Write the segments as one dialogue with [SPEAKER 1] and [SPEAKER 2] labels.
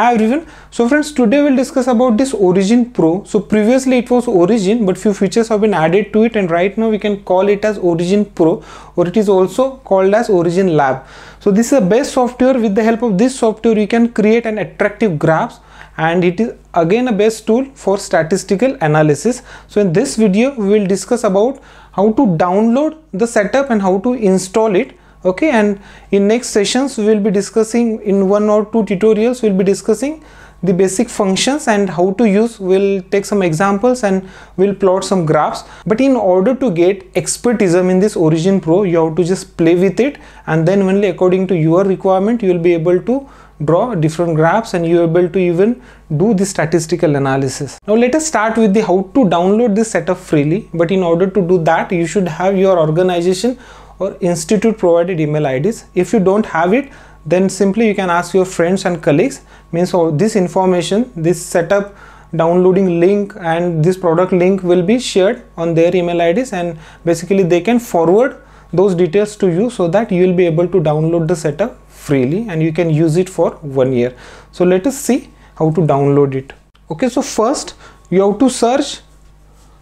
[SPEAKER 1] hi everyone so friends today we'll discuss about this origin pro so previously it was origin but few features have been added to it and right now we can call it as origin pro or it is also called as origin lab so this is the best software with the help of this software you can create an attractive graphs and it is again a best tool for statistical analysis so in this video we will discuss about how to download the setup and how to install it okay and in next sessions we will be discussing in one or two tutorials we will be discussing the basic functions and how to use we'll take some examples and we'll plot some graphs but in order to get expertism in this origin pro you have to just play with it and then only according to your requirement you will be able to draw different graphs and you are able to even do the statistical analysis. Now let us start with the how to download this setup freely but in order to do that you should have your organization or institute provided email IDs. If you don't have it, then simply you can ask your friends and colleagues. Means all oh, this information, this setup, downloading link and this product link will be shared on their email IDs and basically they can forward those details to you so that you will be able to download the setup freely and you can use it for one year. So let us see how to download it. Okay, so first you have to search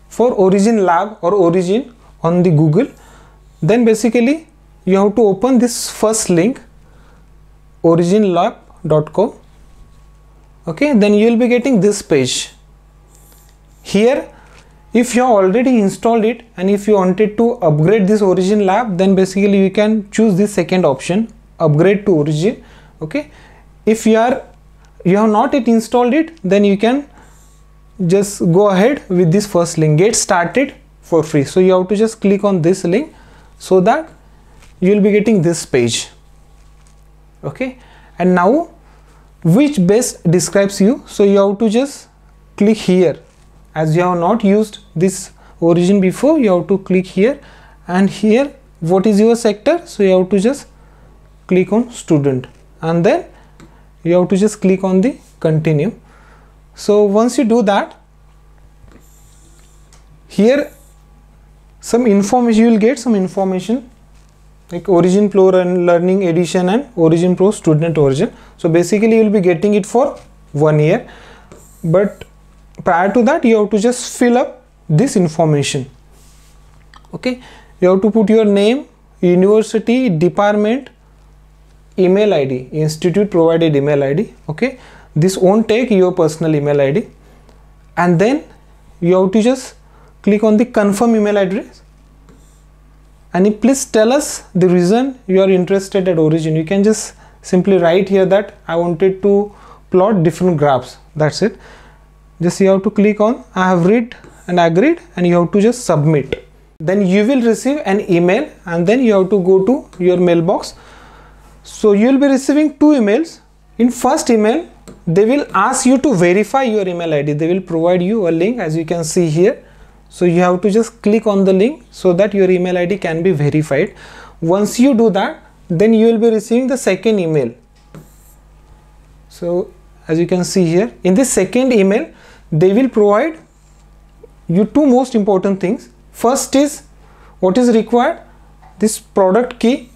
[SPEAKER 1] for Origin Lab or Origin on the Google then basically you have to open this first link originlab.com okay then you will be getting this page here if you already installed it and if you wanted to upgrade this origin lab then basically you can choose this second option upgrade to origin okay if you are you have not yet installed it then you can just go ahead with this first link get started for free so you have to just click on this link so that you will be getting this page okay and now which base describes you so you have to just click here as you have not used this origin before you have to click here and here what is your sector so you have to just click on student and then you have to just click on the continue so once you do that here some information you will get some information like origin pro learning edition and origin pro student origin so basically you will be getting it for one year but prior to that you have to just fill up this information okay you have to put your name university department email id institute provided email id okay this won't take your personal email id and then you have to just click on the confirm email address and please tell us the reason you are interested at origin you can just simply write here that I wanted to plot different graphs that's it just you have to click on I have read and agreed and you have to just submit then you will receive an email and then you have to go to your mailbox so you will be receiving two emails in first email they will ask you to verify your email id they will provide you a link as you can see here so you have to just click on the link so that your email ID can be verified. Once you do that, then you will be receiving the second email. So as you can see here, in this second email, they will provide you two most important things. First is what is required, this product key.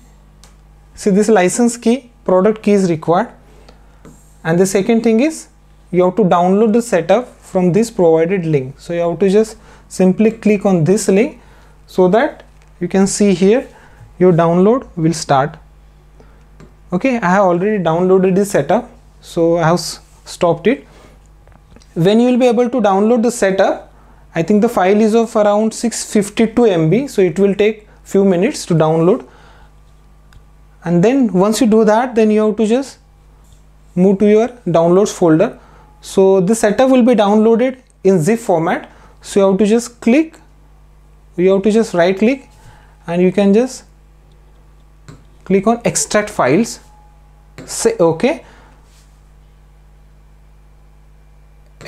[SPEAKER 1] See this license key, product key is required. And the second thing is you have to download the setup from this provided link. So you have to just simply click on this link so that you can see here your download will start okay I have already downloaded the setup so I have stopped it when you will be able to download the setup I think the file is of around 652 MB so it will take few minutes to download and then once you do that then you have to just move to your downloads folder so the setup will be downloaded in zip format so you have to just click you have to just right click and you can just click on extract files say okay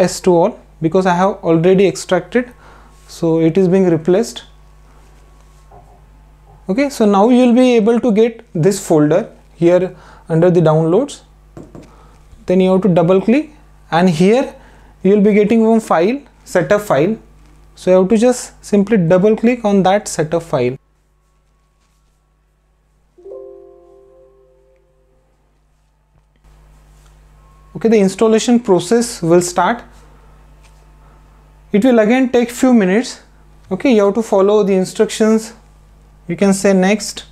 [SPEAKER 1] s to all because I have already extracted so it is being replaced okay so now you will be able to get this folder here under the downloads then you have to double click and here you will be getting one file setup file so you have to just simply double click on that setup file. Okay, the installation process will start. It will again take few minutes. Okay, you have to follow the instructions. You can say next,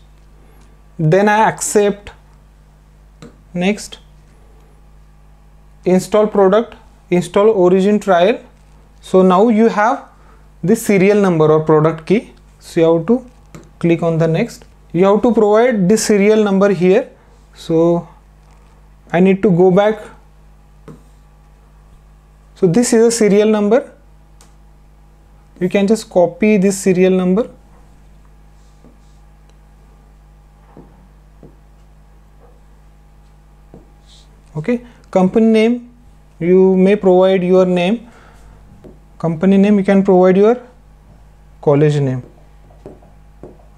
[SPEAKER 1] then I accept, next, install product, install origin trial. So now you have this serial number or product key so you have to click on the next you have to provide this serial number here so I need to go back so this is a serial number you can just copy this serial number okay company name you may provide your name company name you can provide your college name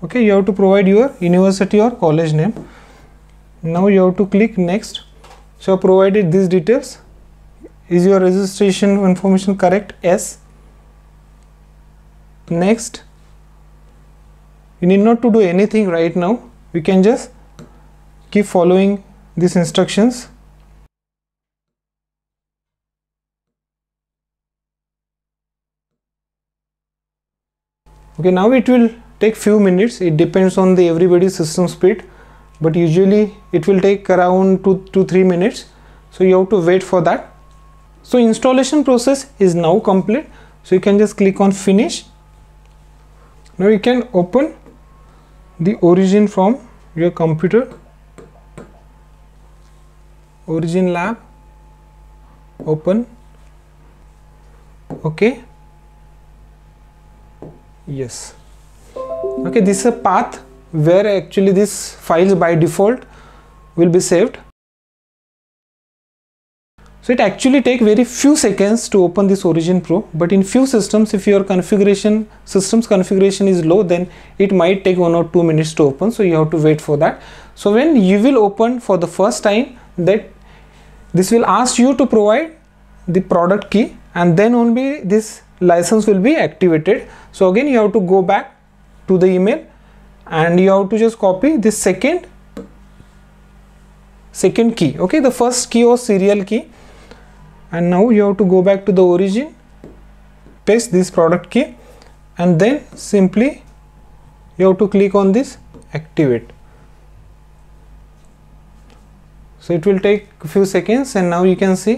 [SPEAKER 1] okay you have to provide your university or college name now you have to click next so provided these details is your registration information correct yes next you need not to do anything right now you can just keep following these instructions okay now it will take few minutes it depends on the everybody's system speed but usually it will take around 2 to 3 minutes so you have to wait for that so installation process is now complete so you can just click on finish now you can open the origin from your computer origin lab open okay yes okay this is a path where actually these files by default will be saved so it actually take very few seconds to open this origin pro but in few systems if your configuration systems configuration is low then it might take one or two minutes to open so you have to wait for that so when you will open for the first time that this will ask you to provide the product key and then only this license will be activated so again you have to go back to the email and you have to just copy this second second key okay the first key or serial key and now you have to go back to the origin paste this product key and then simply you have to click on this activate so it will take few seconds and now you can see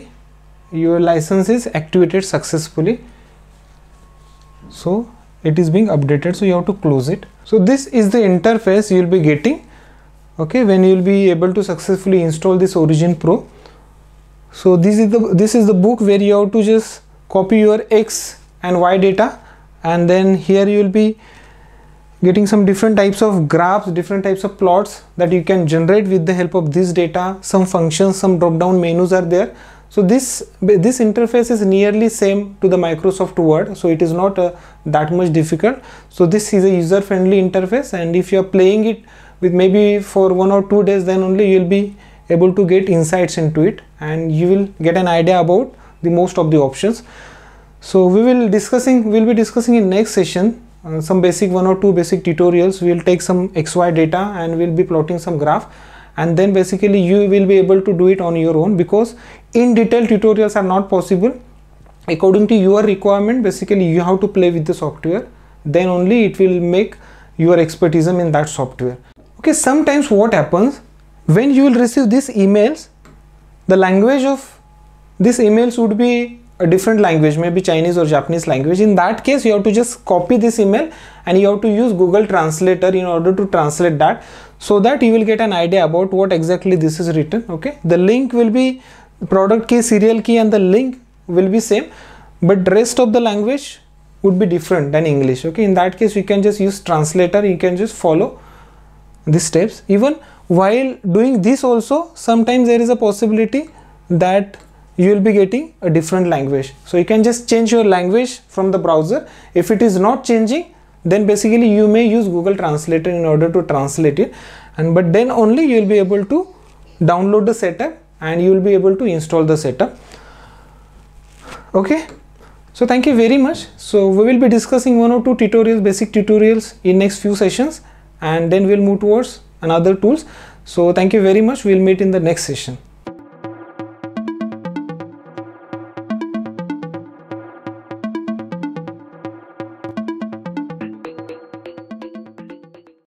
[SPEAKER 1] your license is activated successfully so it is being updated so you have to close it so this is the interface you will be getting okay when you will be able to successfully install this origin pro so this is the this is the book where you have to just copy your x and y data and then here you will be getting some different types of graphs different types of plots that you can generate with the help of this data some functions some drop down menus are there so this, this interface is nearly same to the Microsoft Word. So it is not uh, that much difficult. So this is a user friendly interface and if you are playing it with maybe for one or two days then only you will be able to get insights into it and you will get an idea about the most of the options. So we will discussing, we will be discussing in next session uh, some basic one or two basic tutorials. We will take some XY data and we will be plotting some graph and then basically you will be able to do it on your own because in detail tutorials are not possible according to your requirement basically you have to play with the software then only it will make your expertise in that software okay sometimes what happens when you will receive these emails the language of these emails would be a different language maybe chinese or japanese language in that case you have to just copy this email and you have to use google translator in order to translate that so that you will get an idea about what exactly this is written okay the link will be product key serial key and the link will be same but rest of the language would be different than english okay in that case you can just use translator you can just follow these steps even while doing this also sometimes there is a possibility that you will be getting a different language so you can just change your language from the browser if it is not changing then basically you may use google translator in order to translate it and but then only you will be able to download the setup and you will be able to install the setup okay so thank you very much so we will be discussing one or two tutorials basic tutorials in next few sessions and then we'll move towards another tools so thank you very much we'll meet in the next session